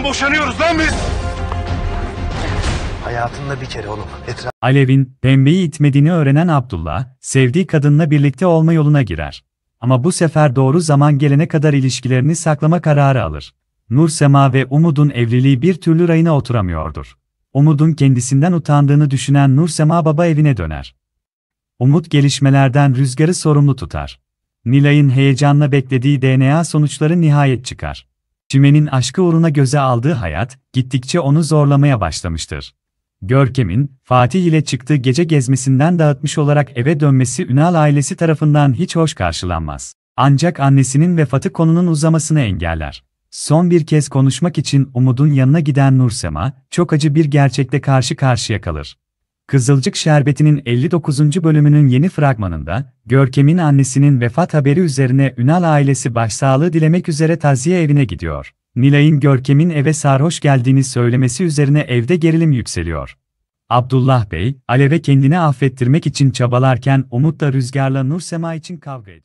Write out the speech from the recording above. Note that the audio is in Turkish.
Neden boşanıyoruz lan biz? Hayatında bir kere oğlum. Etraf... Alev'in pembeyi itmediğini öğrenen Abdullah, sevdiği kadınla birlikte olma yoluna girer. Ama bu sefer doğru zaman gelene kadar ilişkilerini saklama kararı alır. Nursema ve Umud'un evliliği bir türlü rayına oturamıyordur. Umud'un kendisinden utandığını düşünen Nursema baba evine döner. Umut gelişmelerden rüzgarı sorumlu tutar. Nilay'ın heyecanla beklediği DNA sonuçları nihayet çıkar. Çimen'in aşkı uğruna göze aldığı hayat, gittikçe onu zorlamaya başlamıştır. Görkem'in, Fatih ile çıktığı gece gezmesinden dağıtmış olarak eve dönmesi Ünal ailesi tarafından hiç hoş karşılanmaz. Ancak annesinin vefatı konunun uzamasını engeller. Son bir kez konuşmak için Umud'un yanına giden Nursema, çok acı bir gerçekle karşı karşıya kalır. Kızılcık Şerbeti'nin 59. bölümünün yeni fragmanında, Görkem'in annesinin vefat haberi üzerine Ünal ailesi başsağlığı dilemek üzere taziye evine gidiyor. Nilay'ın Görkem'in eve sarhoş geldiğini söylemesi üzerine evde gerilim yükseliyor. Abdullah Bey, Alev'e kendini affettirmek için çabalarken Umut da Rüzgar'la Nursema için kavga ediyor.